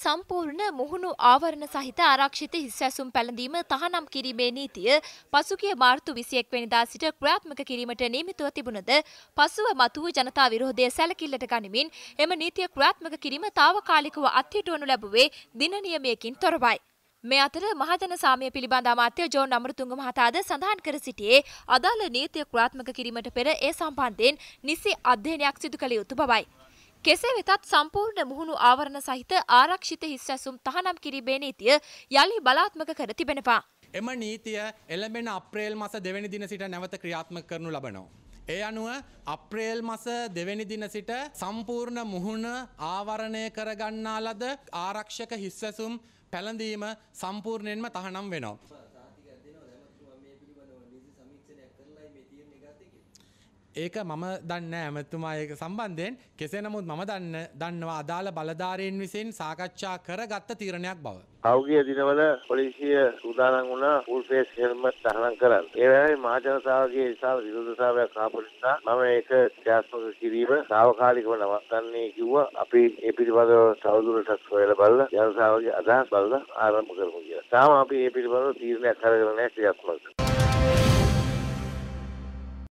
සම්පූර්ණ මුහුණු ආවරණ සහිත ආරක්ෂිත හිස්සැසුම් පැළඳීම තහනම් කිරීමේ නීතිය පසුගිය මාර්තු විසියෙක් වෙනිදා සිට ක්‍රාත්මක කිරීමට නීමිතුව තිබුණද පසුව මතුව ජනතා විරෝධය සැලකිල්ලට ගනිමින් එම නීතිය ක්‍රාත්මක කිරීම තාවකාලිකව අත්හිටුවනු ලැබුවේ දින නියමයකින් තොරවයි. මේ අතර මහජන සාමය පිළිබඳ අමාත්‍ය ජෝන් අමරතුංග මහතාද සඳහන් කර සිටියේ අදාළ නීතිය ක්‍රාත්මක කිරීමට පෙර ඒ සම්බන්ධයෙන් නිසි අධ්‍යයනයක් සිදු කළ යුතු බවයි. කෙසේ වෙතත් සම්පූර්ණ මුහුණු ආවරණ සහිත ආරක්ෂිත හිස් ඇසුම් තහනම් කිරීමේ නීතිය යළි බලාත්මක කර තිබෙනවා. එම නීතිය එළඹෙන අප්‍රේල් මස දෙවැනි දින සිට නැවත ක්‍රියාත්මක කරනු ලබනවා. ඒ අනුව අප්‍රේල් මස දෙවැනි දින සිට සම්පූර්ණ මුහුණ ආවරණය කරගන්නා ලද ආරක්ෂක හිස්සසුම් පැළඳීම සම්පූර්ණයෙන්ම තහනම් වෙනවා. ඒක මම දන්න ඇමතුමා ඒක සම්බන්ධයෙන් කෙසේ නමුත් මම දන්න දන්නවා අදාළ බලධාරීන් විසින් සාකච්ඡා කරගත්ත තීරණයක් බව. අවුගිය දිනවල පොලිසිය සූදානම් වුණා ෆුල් ෆේස් හෙල්මට් තහනම් කරන්න. ඒ වෙලාවේ මහජනතාවගේ විශාල විරෝධතාවයක් ආපු නිසා මම ඒක ක්‍රියාත්මක කිරීම සාවකාලිකව නවත්තන්නේ කිව්වා. අපි ඒ පිළිබඳව තවදුරටත් හොයලා බලලා ජනතාවගේ අදහස් බලලා ආරම්භ කරමු කියලා. තාම අපි ඒ පිළිබඳව තීරණයක් අරගෙන නැහැ ක්‍රියාත්මක.